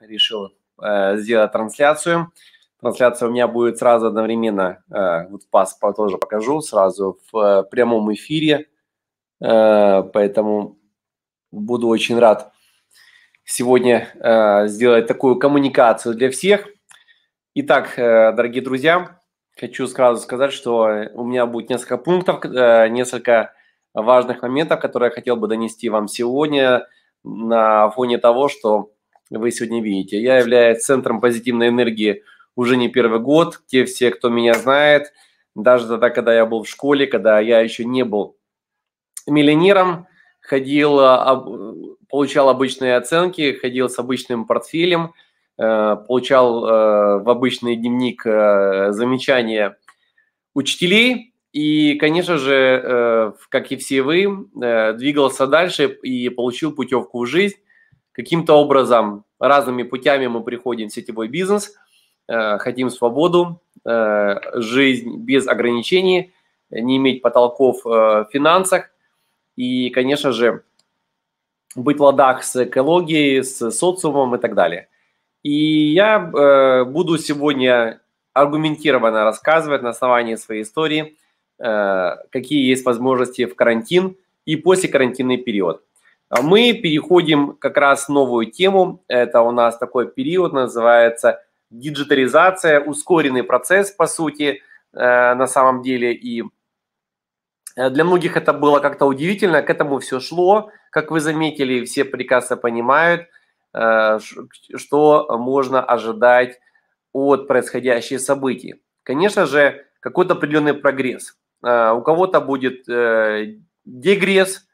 решил э, сделать трансляцию. Трансляция у меня будет сразу одновременно, э, вот пас тоже покажу, сразу в э, прямом эфире. Э, поэтому буду очень рад сегодня э, сделать такую коммуникацию для всех. Итак, э, дорогие друзья, хочу сразу сказать, что у меня будет несколько пунктов, э, несколько важных моментов, которые я хотел бы донести вам сегодня на фоне того, что вы сегодня видите. Я являюсь центром позитивной энергии уже не первый год. Те все, кто меня знает, даже тогда, когда я был в школе, когда я еще не был миллионером, ходил, а, получал обычные оценки, ходил с обычным портфелем, э, получал э, в обычный дневник э, замечания учителей. И, конечно же, как и все вы, двигался дальше и получил путевку в жизнь Каким-то образом, разными путями мы приходим в сетевой бизнес, э, хотим свободу, э, жизнь без ограничений, не иметь потолков э, в финансах и, конечно же, быть в ладах с экологией, с социумом и так далее. И я э, буду сегодня аргументированно рассказывать на основании своей истории, э, какие есть возможности в карантин и после карантинный период. А мы переходим как раз в новую тему. Это у нас такой период, называется диджитализация, ускоренный процесс, по сути, э, на самом деле. И э, для многих это было как-то удивительно, к этому все шло. Как вы заметили, все прекрасно понимают, э, что можно ожидать от происходящих событий. Конечно же, какой-то определенный прогресс. У кого-то будет дегресс,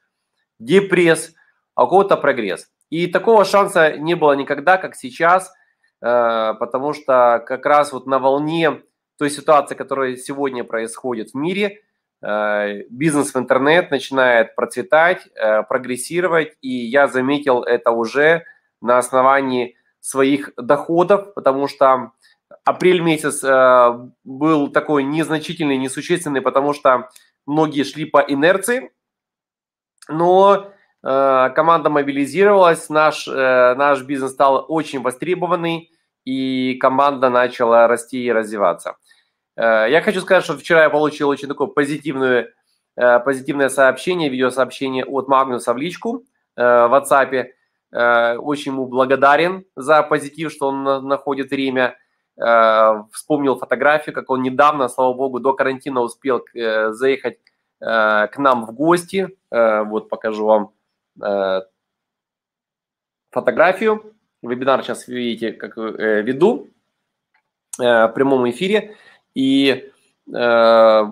депресс, а у кого-то прогресс. И такого шанса не было никогда, как сейчас, э, потому что как раз вот на волне той ситуации, которая сегодня происходит в мире, э, бизнес в интернет начинает процветать, э, прогрессировать, и я заметил это уже на основании своих доходов, потому что апрель месяц был такой незначительный, несущественный, потому что многие шли по инерции, но Э, команда мобилизировалась, наш, э, наш бизнес стал очень востребованный, и команда начала расти и развиваться. Э, я хочу сказать, что вчера я получил очень такое позитивное, позитивное сообщение, видеосообщение от Магнуса в личку в WhatsApp. Очень ему благодарен за позитив, что он находит время. Вспомнил фотографию, как он недавно, слава богу, до карантина успел заехать к нам в гости. Вот покажу вам Э, фотографию. Вебинар сейчас видите, как э, веду э, в прямом эфире. И э,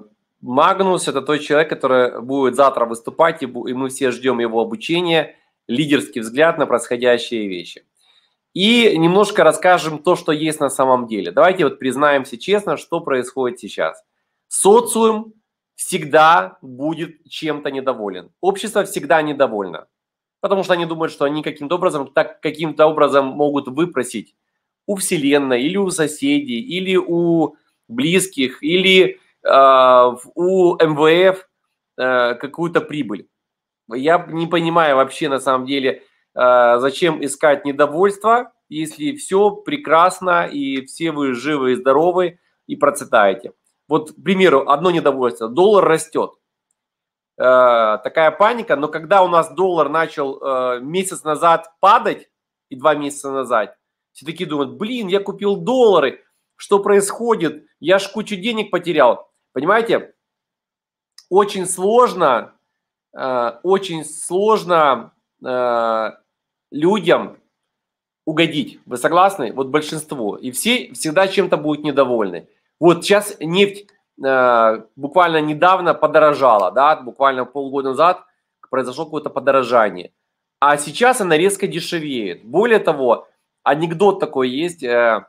Магнус – это тот человек, который будет завтра выступать, и, и мы все ждем его обучения, лидерский взгляд на происходящие вещи. И немножко расскажем то, что есть на самом деле. Давайте вот признаемся честно, что происходит сейчас. Социум всегда будет чем-то недоволен. Общество всегда недовольно потому что они думают, что они каким-то образом, так каким-то образом могут выпросить у Вселенной или у соседей, или у близких, или э, у МВФ э, какую-то прибыль. Я не понимаю вообще на самом деле, э, зачем искать недовольство, если все прекрасно и все вы живы и здоровы и процветаете. Вот, к примеру, одно недовольство. Доллар растет. Э, такая паника, но когда у нас доллар начал э, месяц назад падать и два месяца назад, все такие думают, блин, я купил доллары, что происходит, я ж кучу денег потерял. Понимаете, очень сложно, э, очень сложно людям угодить. Вы согласны? Вот большинство. И все всегда чем-то будут недовольны. Вот сейчас нефть Э, буквально недавно подорожала, да, буквально полгода назад произошло какое-то подорожание. А сейчас она резко дешевеет. Более того, анекдот такой есть. Э,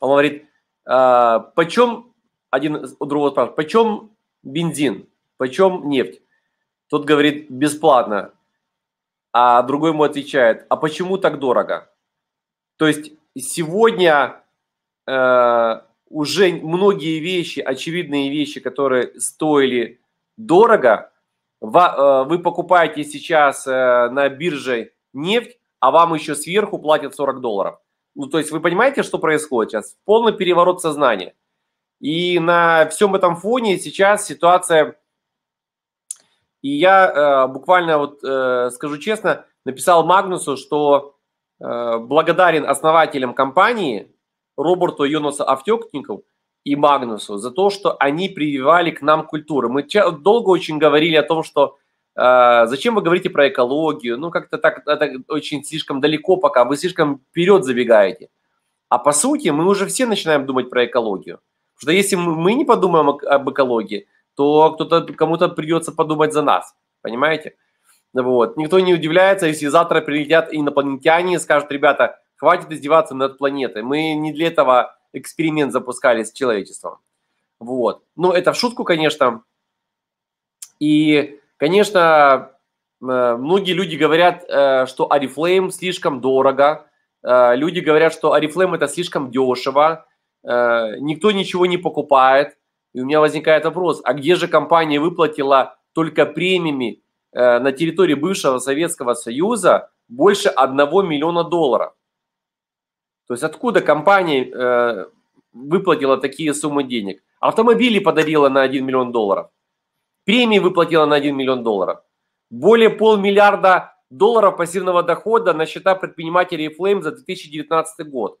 он говорит, э, почем, один у другого спрашивает, почем бензин, почем нефть? Тот говорит, бесплатно. А другой ему отвечает, а почему так дорого? То есть сегодня э, уже многие вещи, очевидные вещи, которые стоили дорого, э, вы покупаете сейчас э, на бирже нефть, а вам еще сверху платят 40 долларов. Ну, то есть вы понимаете, что происходит сейчас? Полный переворот сознания. И на всем этом фоне сейчас ситуация... И я э, буквально, вот э, скажу честно, написал Магнусу, что э, благодарен основателям компании, Роберту Йонаса Автекнику и Магнусу за то, что они прививали к нам культуру. Мы долго очень говорили о том, что э, зачем вы говорите про экологию, ну как-то так это очень слишком далеко пока, вы слишком вперед забегаете. А по сути мы уже все начинаем думать про экологию. Потому что если мы не подумаем об экологии, то кто-то кому-то придется подумать за нас, понимаете? Вот. Никто не удивляется, если завтра прилетят инопланетяне и скажут, ребята, Хватит издеваться над планетой. Мы не для этого эксперимент запускали с человечеством. Вот. Ну, это в шутку, конечно. И, конечно, э, многие люди говорят, э, что Арифлейм слишком дорого. Э, люди говорят, что Арифлейм это слишком дешево. Никто ничего не покупает. И у меня возникает вопрос, а где же компания выплатила только премиями на территории бывшего Советского Союза больше 1 миллиона долларов? То есть откуда компания э, выплатила такие суммы денег? Автомобили подарила на 1 миллион долларов. Премии выплатила на 1 миллион долларов. Более полмиллиарда долларов пассивного дохода на счета предпринимателей Flame за 2019 год.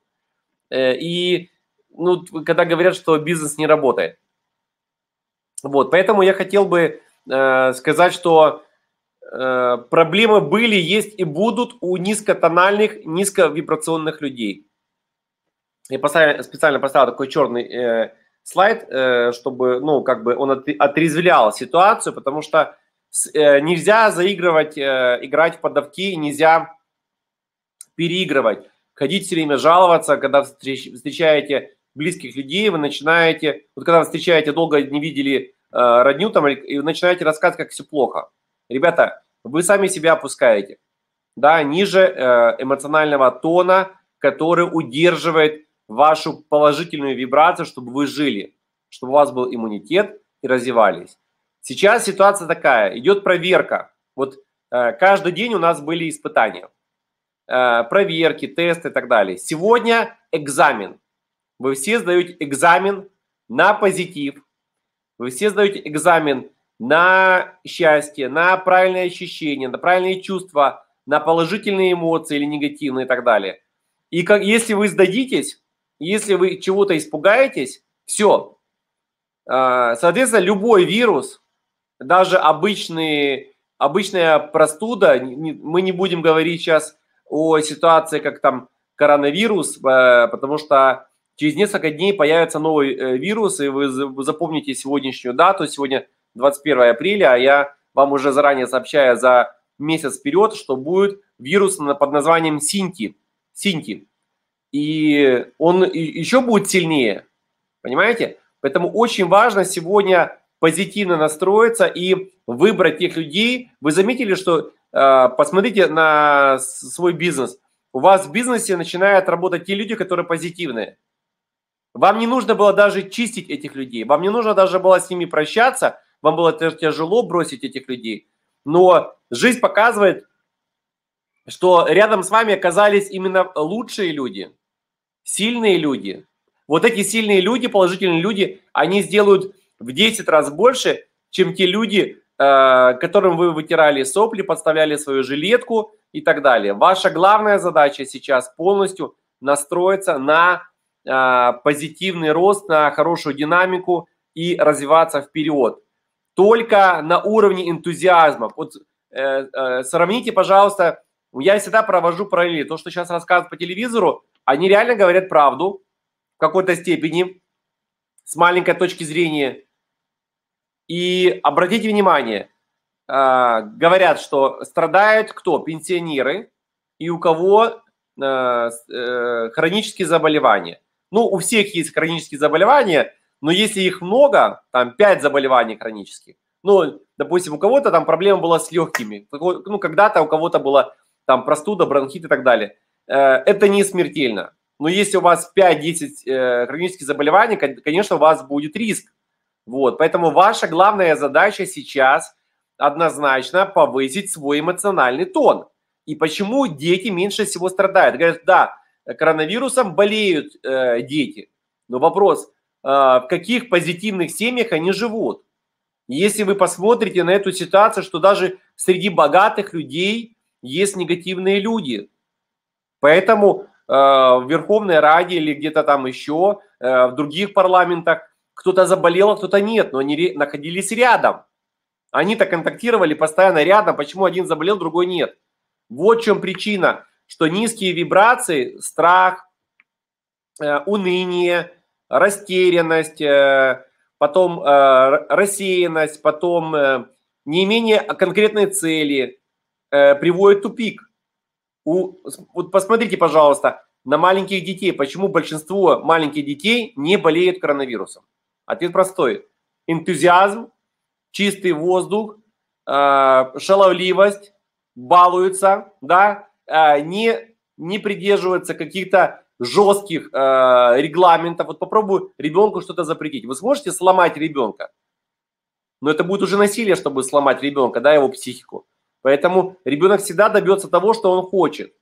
Э, и ну, когда говорят, что бизнес не работает. Вот, поэтому я хотел бы э, сказать, что э, проблемы были, есть и будут у низкотональных, низковибрационных людей. Я поставил, специально поставил такой черный э, слайд, э, чтобы, ну, как бы он отрезвлял ситуацию, потому что с, э, нельзя заигрывать, э, играть в поддавки, нельзя переигрывать. Ходить все время жаловаться, когда встречаете близких людей, вы начинаете, вот когда вы встречаете, долго не видели э, родню там, и вы начинаете рассказывать, как все плохо. Ребята, вы сами себя опускаете, да, ниже э, эмоционального тона, который удерживает вашу положительную вибрацию, чтобы вы жили, чтобы у вас был иммунитет и развивались. Сейчас ситуация такая, идет проверка. Вот э, каждый день у нас были испытания, э, проверки, тесты и так далее. Сегодня экзамен. Вы все сдаете экзамен на позитив, вы все сдаете экзамен на счастье, на правильное ощущение, на правильные чувства, на положительные эмоции или негативные и так далее. И как, если вы сдадитесь, если вы чего-то испугаетесь, все. А, соответственно, любой вирус, даже обычные, обычная простуда, мы не будем говорить сейчас о ситуации, как там коронавирус, э, потому что через несколько дней появится новый э, вирус, и вы запомните сегодняшнюю дату, сегодня 21 апреля, а я вам уже заранее сообщаю за месяц вперед, что будет вирус под названием Синти. Синти и он еще будет сильнее, понимаете? Поэтому очень важно сегодня позитивно настроиться и выбрать тех людей. Вы заметили, что э, посмотрите на свой бизнес. У вас в бизнесе начинают работать те люди, которые позитивные. Вам не нужно было даже чистить этих людей, вам не нужно даже было с ними прощаться, вам было тяжело бросить этих людей. Но жизнь показывает, что рядом с вами оказались именно лучшие люди – Сильные люди, вот эти сильные люди, положительные люди, они сделают в 10 раз больше, чем те люди, э, которым вы вытирали сопли, подставляли свою жилетку и так далее. Ваша главная задача сейчас полностью настроиться на э, позитивный рост, на хорошую динамику и развиваться вперед. Только на уровне энтузиазма. Вот э, сравните, пожалуйста, я всегда провожу параллели. То, что сейчас рассказывают по телевизору, они реально говорят правду в какой-то степени, с маленькой точки зрения. И обратите внимание, а, говорят, что страдают кто? Пенсионеры и у кого а, э, хронические заболевания. Ну, у всех есть хронические заболевания, но если их много, там 5 заболеваний хронических, ну, допустим, у кого-то там проблема была с легкими, ну, когда-то у кого-то была там простуда, бронхит и так далее – Э, это не смертельно. Но если у вас 5-10 э, хронических заболеваний, конечно, у вас будет риск. Вот, поэтому ваша главная задача сейчас однозначно повысить свой эмоциональный тон. И почему дети меньше всего страдают? Говорят, да, коронавирусом болеют э, дети. Но вопрос, э, в каких позитивных семьях они живут? Если вы посмотрите на эту ситуацию, что даже среди богатых людей есть негативные люди – Поэтому э, в Верховной Раде или где-то там еще, э, в других парламентах кто-то заболел, а кто-то нет, но они находились рядом. Они-то контактировали постоянно рядом, почему один заболел, другой нет. Вот в чем причина, что низкие вибрации, страх, э, уныние, растерянность, потом рассеянность, потом неимение конкретной цели приводит приводит тупик. У, вот посмотрите, пожалуйста, на маленьких детей. Почему большинство маленьких детей не болеют коронавирусом? Ответ простой. Энтузиазм, чистый воздух, э, шаловливость, балуются, да, э, не, не придерживаются каких-то жестких э, регламентов. Вот попробую ребенку что-то запретить. Вы сможете сломать ребенка? Но это будет уже насилие, чтобы сломать ребенка, да, его психику. Поэтому ребенок всегда добьется того, что он хочет.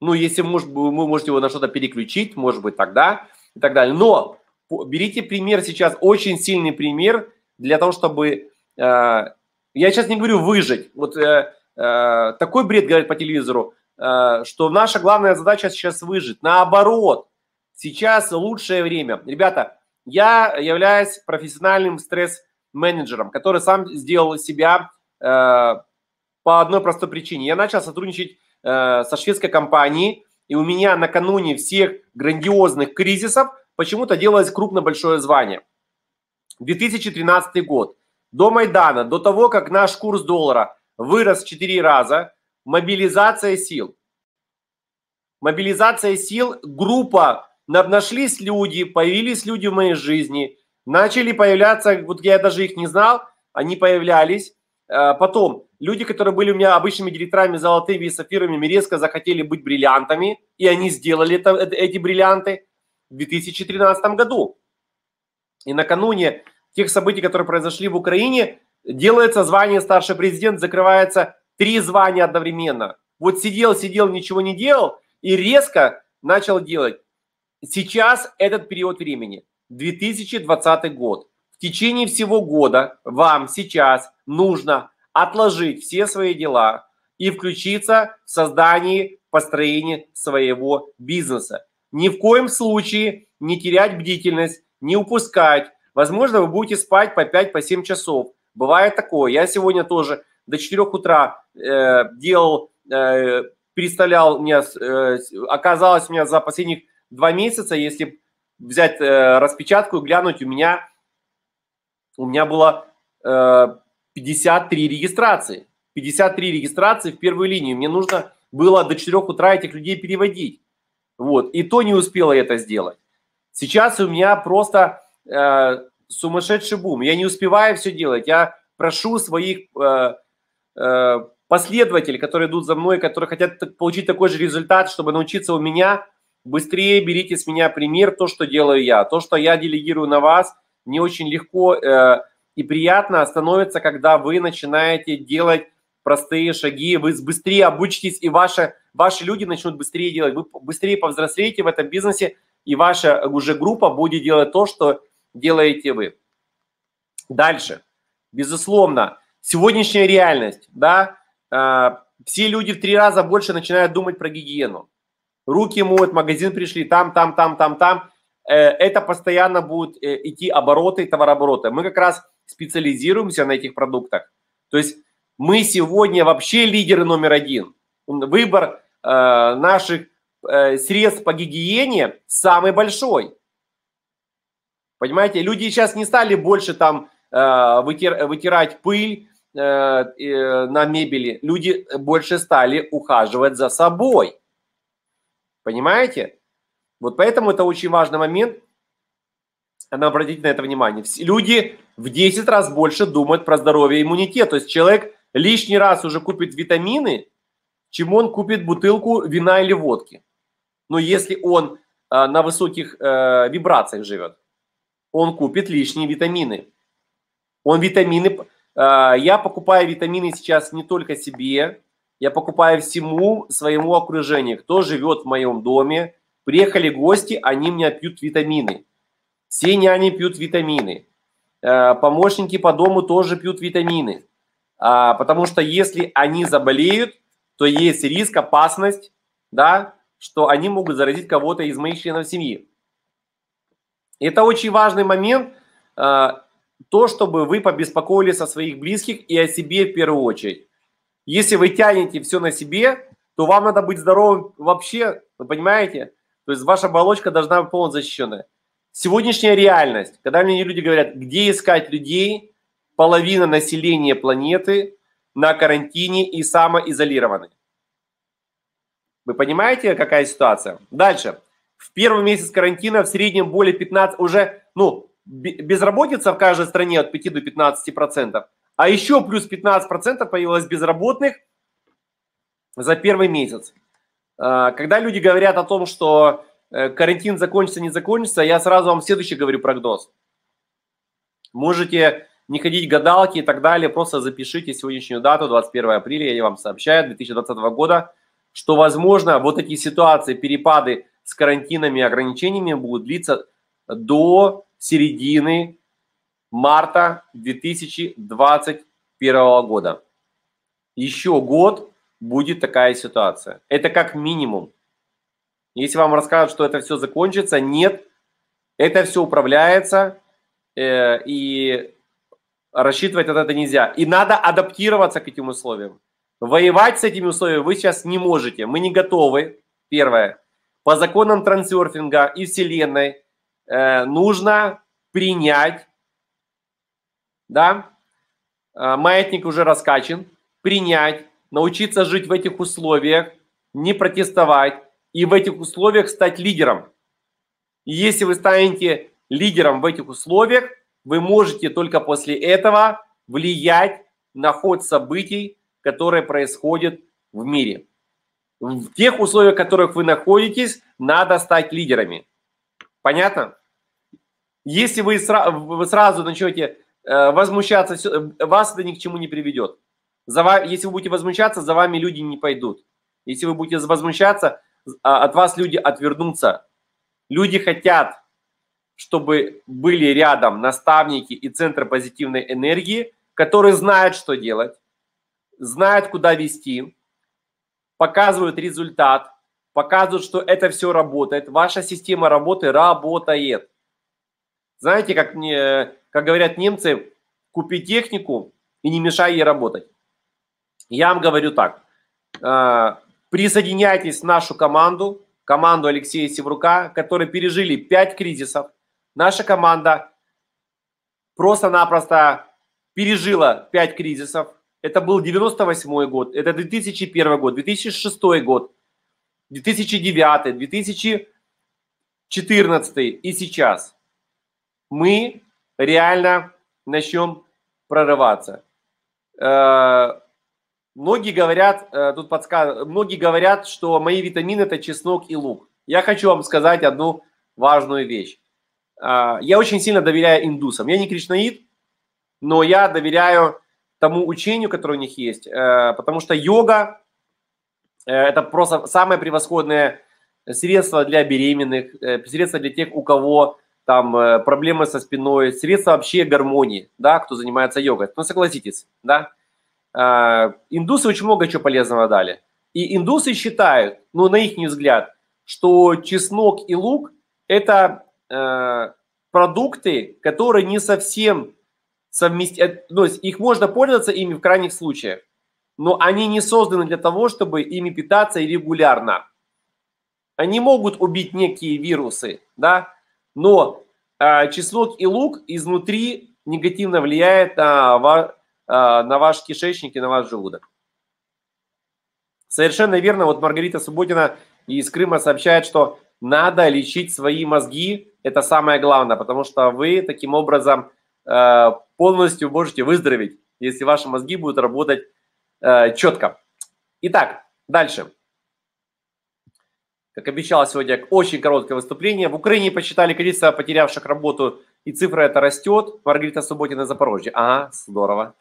Ну, если может, вы можете его на что-то переключить, может быть, тогда и так далее. Но берите пример сейчас, очень сильный пример для того, чтобы... Э, я сейчас не говорю выжить. Вот э, э, такой бред говорит по телевизору, э, что наша главная задача сейчас выжить. Наоборот, сейчас лучшее время. Ребята, я являюсь профессиональным стресс-менеджером, который сам сделал себя э, по одной простой причине. Я начал сотрудничать э, со шведской компанией, и у меня накануне всех грандиозных кризисов почему-то делалось крупно большое звание. 2013 год. До Майдана, до того, как наш курс доллара вырос в 4 раза, мобилизация сил. Мобилизация сил, группа, нашлись люди, появились люди в моей жизни, начали появляться, вот я даже их не знал, они появлялись, Э, потом, люди, которые были у меня обычными директорами, золотыми и сапфирами, резко захотели быть бриллиантами, и они сделали это, э, эти бриллианты в 2013 году. И накануне тех событий, которые произошли в Украине, делается звание старший президент, закрывается три звания одновременно. Вот сидел, сидел, ничего не делал, и резко начал делать. Сейчас этот период времени, 2020 год – в течение всего года вам сейчас нужно отложить все свои дела и включиться в создание, построение своего бизнеса. Ни в коем случае не терять бдительность, не упускать. Возможно, вы будете спать по 5-7 по часов. Бывает такое. Я сегодня тоже до 4 утра э, делал, э, У меня, э, оказалось у меня за последних два месяца, если взять э, распечатку и глянуть, у меня у меня было э, 53 регистрации. 53 регистрации в первую линию. Мне нужно было до 4 утра этих людей переводить. Вот. И то не успела это сделать. Сейчас у меня просто э, сумасшедший бум. Я не успеваю все делать. Я прошу своих э, э, последователей, которые идут за мной, которые хотят получить такой же результат, чтобы научиться у меня, быстрее берите с меня пример, то, что делаю я, то, что я делегирую на вас – не очень легко э, и приятно становится, когда вы начинаете делать простые шаги, вы быстрее обучитесь, и ваши, ваши люди начнут быстрее делать, вы быстрее повзрослеете в этом бизнесе, и ваша уже группа будет делать то, что делаете вы. Дальше. Безусловно, сегодняшняя реальность, да, э, все люди в три раза больше начинают думать про гигиену. Руки моют, магазин пришли, там, там, там, там, там. Э, это постоянно будут э, идти обороты, товарообороты. Мы как раз специализируемся на этих продуктах. То есть мы сегодня вообще лидеры номер один. Выбор э, наших средств по гигиене самый большой. Понимаете, люди сейчас не стали больше там вытир, вытирать пыль на мебели. Люди больше стали ухаживать за собой. Понимаете? Вот поэтому это очень важный момент. Надо обратить на это внимание. Люди в 10 раз больше думают про здоровье и иммунитет. То есть человек лишний раз уже купит витамины, чем он купит бутылку вина или водки. Но если он э, на высоких э, вибрациях живет, он купит лишние витамины. Он витамины... Э, я покупаю витамины сейчас не только себе, я покупаю всему своему окружению, кто живет в моем доме, Приехали гости, они меня пьют витамины. Все няни пьют витамины. Э, помощники по дому тоже пьют витамины. А, потому что если они заболеют, то есть риск, опасность, да, что они могут заразить кого-то из моих членов семьи. Это очень важный момент, э, то, чтобы вы побеспокоились о своих близких и о себе в первую очередь. Если вы тянете все на себе, то вам надо быть здоровым вообще, вы понимаете? То есть ваша оболочка должна быть полностью защищенная. Сегодняшняя реальность, когда мне люди говорят, где искать людей, половина населения планеты на карантине и самоизолированы. Вы понимаете, какая ситуация? Дальше. В первый месяц карантина в среднем более 15, уже, ну, безработица в каждой стране от 5 до 15 процентов. А еще плюс 15 процентов появилось безработных за первый месяц. А, когда люди говорят о том, что э, карантин закончится, не закончится, я сразу вам следующий говорю прогноз. Можете не ходить гадалки и так далее, просто запишите сегодняшнюю дату, 21 апреля, я вам сообщаю, 2020 года, что, возможно, вот эти ситуации, перепады с карантинами и ограничениями будут длиться до середины марта 2021 года. Еще год, будет такая ситуация. Это как минимум. Если вам расскажут, что это все закончится, нет, это все управляется, э, и рассчитывать от это нельзя. И надо адаптироваться к этим условиям. Воевать с этими условиями вы сейчас не можете. Мы не готовы. Первое. По законам трансерфинга и Вселенной э, нужно принять, да, э, маятник уже раскачан, принять научиться жить в этих условиях, не протестовать и в этих условиях стать лидером. И если вы станете лидером в этих условиях, вы можете только после этого влиять на ход событий, которые происходят в мире. В тех условиях, в которых вы находитесь, надо стать лидерами. Понятно? Если вы, сра- вы сразу начнете э, возмущаться, э, вас это ни к чему не приведет. За вами, если вы будете возмущаться, за вами люди не пойдут. Если вы будете возмущаться, а, от вас люди отвернутся. Люди хотят, чтобы были рядом наставники и центры позитивной энергии, которые знают, что делать, знают, куда вести, показывают результат, показывают, что это все работает, ваша система работы работает. Знаете, как, мне, как говорят немцы, купи технику и не мешай ей работать. Я вам говорю так. А, присоединяйтесь в нашу команду, команду Алексея Севрука, которые пережили 5 кризисов. Наша команда просто-напросто пережила 5 кризисов. Это был 98 год, это 2001 год, 2006 год, 2009, 2014 и сейчас. Мы реально начнем прорываться. А, Многие говорят, э, тут подсказ... многие говорят, что мои витамины это чеснок и лук. Я хочу вам сказать одну важную вещь. А, я очень сильно доверяю индусам. Я не кришнаит, но я доверяю тому учению, которое у них есть, э, потому что йога э, – это просто самое превосходное средство для беременных, средство для тех, у кого там проблемы со спиной, средство вообще гармонии, да, кто занимается йогой. Ну, согласитесь, да, а, индусы очень много чего полезного дали. И индусы считают, ну, на их взгляд, что чеснок и лук – это э, продукты, которые не совсем э, ну, то есть их можно пользоваться ими в крайних случаях, но они не созданы для того, чтобы ими питаться регулярно. Они могут убить некие вирусы, да, но э, чеснок и лук изнутри негативно влияет на а, на ваш кишечник и на ваш желудок. Совершенно верно. Вот Маргарита Субботина из Крыма сообщает, что надо лечить свои мозги. Это самое главное, потому что вы таким образом а, полностью можете выздороветь, если ваши мозги будут работать а, четко. Итак, дальше. Как обещал сегодня, очень короткое выступление. В Украине посчитали количество потерявших работу, и цифра это растет. Маргарита Субботина, Запорожье. Ага, здорово.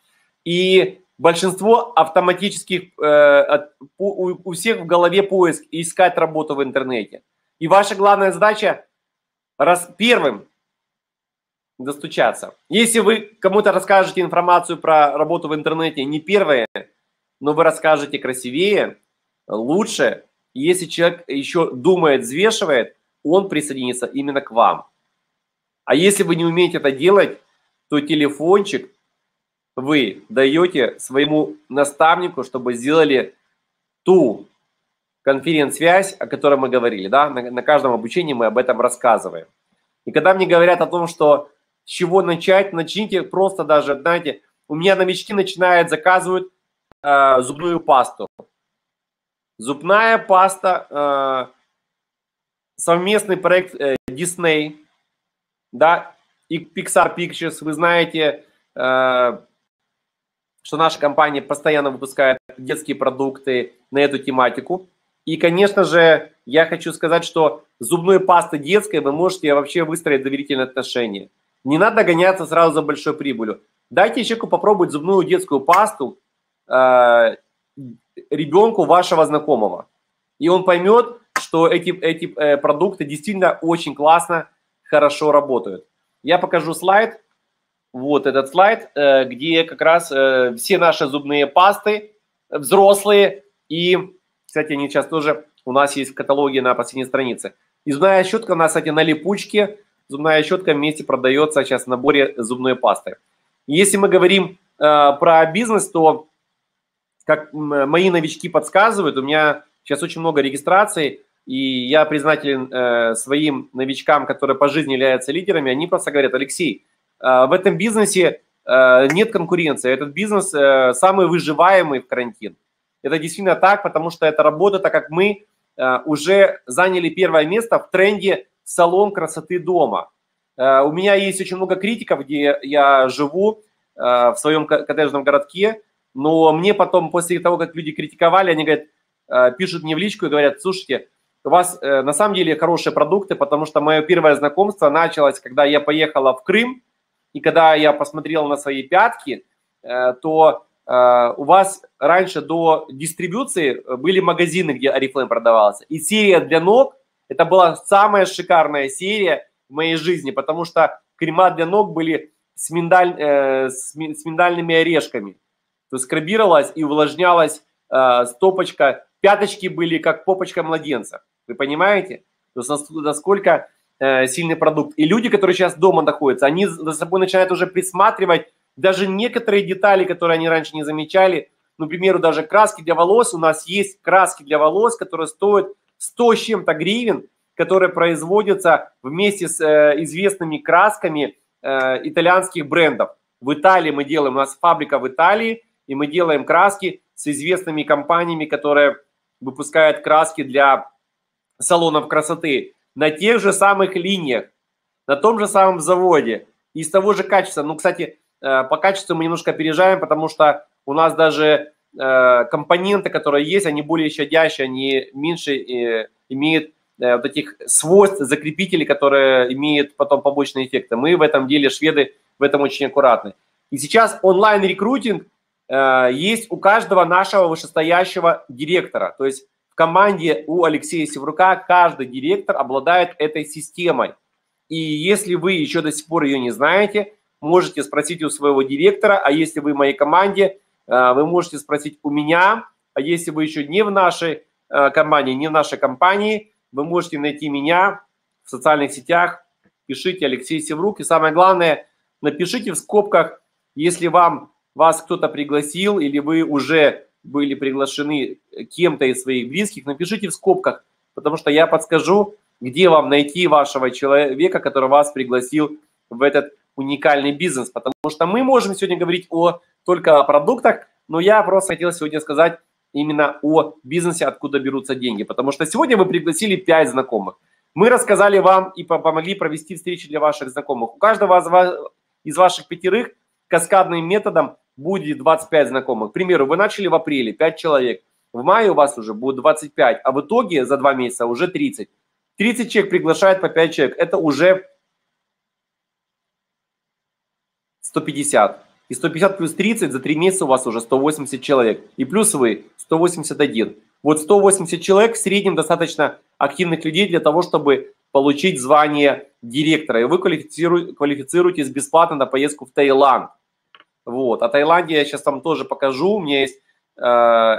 И большинство автоматических, э, у, у всех в голове поиск искать работу в интернете. И ваша главная задача раз, первым достучаться. Если вы кому-то расскажете информацию про работу в интернете не первое, но вы расскажете красивее, лучше, если человек еще думает, взвешивает, он присоединится именно к вам. А если вы не умеете это делать, то телефончик вы даете своему наставнику, чтобы сделали ту конференц-связь, о которой мы говорили, да, на, на каждом обучении мы об этом рассказываем. И когда мне говорят о том, что с чего начать, начните просто даже, знаете, у меня новички начинают, заказывают э, зубную пасту. Зубная паста, э, совместный проект э, Disney, да, и Pixar Pictures, вы знаете, э, что наша компания постоянно выпускает детские продукты на эту тематику. И, конечно же, я хочу сказать, что зубной пастой детской вы можете вообще выстроить доверительные отношения. Не надо гоняться сразу за большой прибылью. Дайте человеку попробовать зубную детскую пасту э, ребенку вашего знакомого. И он поймет, что эти, эти э, продукты действительно очень классно, хорошо работают. Я покажу слайд вот этот слайд, э, где как раз э, все наши зубные пасты э, взрослые. И, кстати, они сейчас тоже у нас есть в каталоге на последней странице. И зубная щетка у нас, кстати, на липучке. Зубная щетка вместе продается сейчас в наборе зубной пасты. Если мы говорим про бизнес, то, как мои новички подсказывают, у меня сейчас очень много регистраций, и я признателен э, своим новичкам, которые по жизни являются лидерами, они просто говорят, Алексей, Э, в этом бизнесе э, нет конкуренции. Этот бизнес э, самый выживаемый в карантин. Это действительно так, потому что это работа, так как мы уже заняли первое место в тренде салон красоты дома. У меня есть очень много критиков, где я живу в своем коттеджном городке, но мне потом, после того, как люди критиковали, они говорят, пишут мне в личку и говорят, слушайте, у вас на самом деле хорошие продукты, потому что мое первое знакомство началось, когда я поехала в Крым, и когда я посмотрел на свои пятки, э, то э, у вас раньше до дистрибьюции э, были магазины, где Арифлейм продавался. И серия для ног – это была самая шикарная серия в моей жизни, потому что крема для ног были с, миндаль, э, с, миндальными орешками. То есть скрабировалась и увлажнялась э, стопочка. Пяточки были как попочка младенца. Вы понимаете? То есть насколько Э, сильный продукт. И люди, которые сейчас дома находятся, они за собой начинают уже присматривать даже некоторые детали, которые они раньше не замечали. Ну, к примеру, даже краски для волос. У нас есть краски для волос, которые стоят 100 с чем-то гривен, которые производятся вместе с э, известными красками э, итальянских брендов. В Италии мы делаем, у нас фабрика в Италии, и мы делаем краски с известными компаниями, которые выпускают краски для салонов красоты на тех же самых линиях, на том же самом заводе, из того же качества. Ну, кстати, э, по качеству мы немножко опережаем, потому что у нас даже э, компоненты, которые есть, они более щадящие, они меньше э, имеют вот этих свойств, закрепителей, которые имеют потом побочные эффекты. Мы в этом деле, шведы, в этом очень аккуратны. И сейчас онлайн-рекрутинг есть у каждого нашего вышестоящего директора. То есть команде у Алексея Севрука каждый директор обладает этой системой. И если вы еще до сих пор ее не знаете, можете спросить у своего директора, а если вы в моей команде, э, вы можете спросить у меня, а если вы еще не в нашей э, команде, не в нашей компании, вы можете найти меня в социальных сетях, пишите Алексей Севрук, и самое главное, напишите в скобках, если вам вас кто-то пригласил или вы уже были приглашены э, кем-то из своих близких, напишите в скобках, потому что я подскажу, где вам найти вашего человека, который вас пригласил в этот уникальный бизнес. Потому что мы можем сегодня говорить о, только о продуктах, но я просто хотел сегодня сказать именно о бизнесе, откуда берутся деньги. Потому что сегодня мы пригласили 5 знакомых. Мы рассказали вам и помогли провести встречи для ваших знакомых. У каждого из ваших пятерых каскадным методом будет 25 знакомых. К примеру, вы начали в апреле 5 человек, в мае у вас уже будет 25, а в итоге за 2 месяца уже 30. 30 человек приглашает по 5 человек. Это уже 150. И 150 плюс 30 за 3 месяца у вас уже 180 человек. И плюс вы 181. Вот 180 человек в среднем достаточно активных людей для того, чтобы получить звание директора. И вы квалифицируетесь бесплатно на поездку в Таиланд. Вот. О а Таиланде я сейчас там тоже покажу. У меня есть э,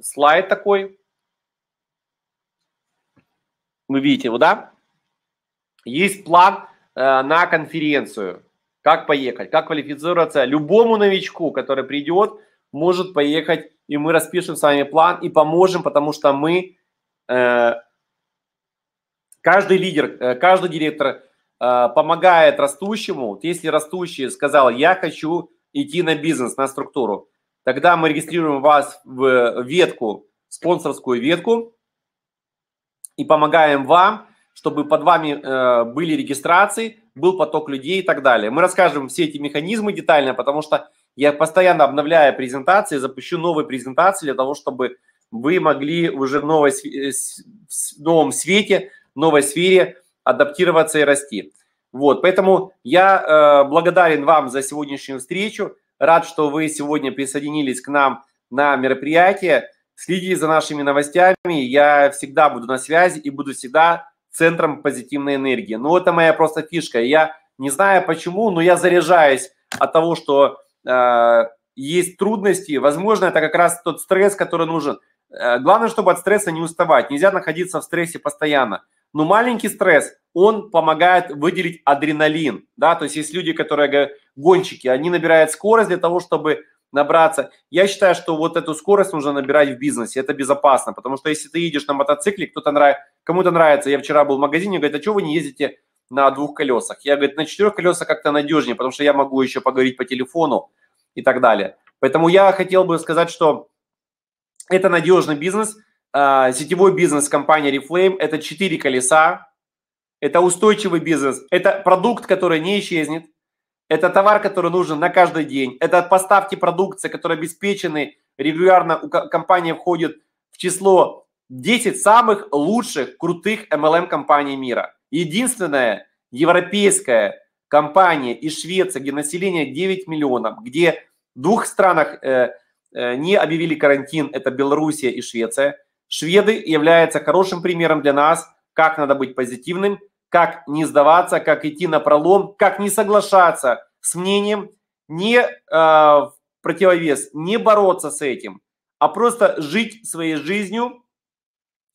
слайд такой. Вы видите его, да? Есть план э, на конференцию. Как поехать, как квалифицироваться. Любому новичку, который придет, может поехать, и мы распишем с вами план и поможем, потому что мы, э, каждый лидер, э, каждый директор Э, помогает растущему, если растущий сказал, я хочу идти на бизнес, на структуру, тогда мы регистрируем вас в ветку, спонсорскую ветку, и помогаем вам, чтобы под вами э, были регистрации, был поток людей и так далее. Мы расскажем все эти механизмы детально, потому что я постоянно обновляю презентации, запущу новые презентации для того, чтобы вы могли уже в, новой, э, в новом свете, в новой сфере адаптироваться и расти. Вот, поэтому я э, благодарен вам за сегодняшнюю встречу. Рад, что вы сегодня присоединились к нам на мероприятие. Следите за нашими новостями. Я всегда буду на связи и буду всегда центром позитивной энергии. Ну, это моя просто фишка. Я не знаю почему, но я заряжаюсь от того, что э, есть трудности. Возможно, это как раз тот стресс, который нужен. Э, главное, чтобы от стресса не уставать. Нельзя находиться в стрессе постоянно. Но маленький стресс, он помогает выделить адреналин, да, то есть есть люди, которые гонщики, они набирают скорость для того, чтобы набраться. Я считаю, что вот эту скорость нужно набирать в бизнесе, это безопасно, потому что если ты едешь на мотоцикле, кто-то нравится, кому-то нравится, я вчера был в магазине, говорит, а что вы не ездите на двух колесах? Я, говорю, на четырех колесах как-то надежнее, потому что я могу еще поговорить по телефону и так далее. Поэтому я хотел бы сказать, что это надежный бизнес – а, сетевой бизнес компании Reflame – это четыре колеса, это устойчивый бизнес, это продукт, который не исчезнет, это товар, который нужен на каждый день, это поставки продукции, которые обеспечены регулярно, у компании входит в число 10 самых лучших, крутых MLM-компаний мира. Единственная европейская компания из Швеции, где население 9 миллионов, где в двух странах э, э, не объявили карантин, это Белоруссия и Швеция – Шведы являются хорошим примером для нас, как надо быть позитивным, как не сдаваться, как идти на пролом, как не соглашаться с мнением, не э, в противовес, не бороться с этим, а просто жить своей жизнью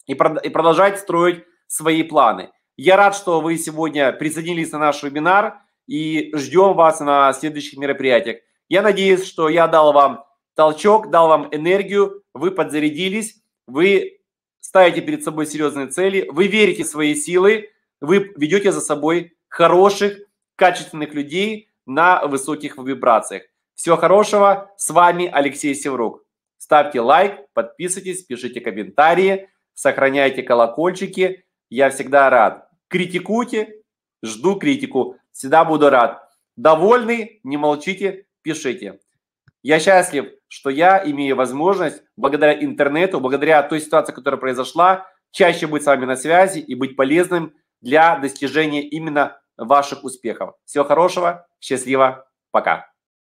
и, прод- и продолжать строить свои планы. Я рад, что вы сегодня присоединились на наш вебинар и ждем вас на следующих мероприятиях. Я надеюсь, что я дал вам толчок, дал вам энергию, вы подзарядились вы ставите перед собой серьезные цели, вы верите в свои силы, вы ведете за собой хороших, качественных людей на высоких вибрациях. Всего хорошего. С вами Алексей Севрук. Ставьте лайк, подписывайтесь, пишите комментарии, сохраняйте колокольчики. Я всегда рад. Критикуйте, жду критику. Всегда буду рад. Довольны, не молчите, пишите. Я счастлив, что я имею возможность, благодаря интернету, благодаря той ситуации, которая произошла, чаще быть с вами на связи и быть полезным для достижения именно ваших успехов. Всего хорошего, счастливо, пока.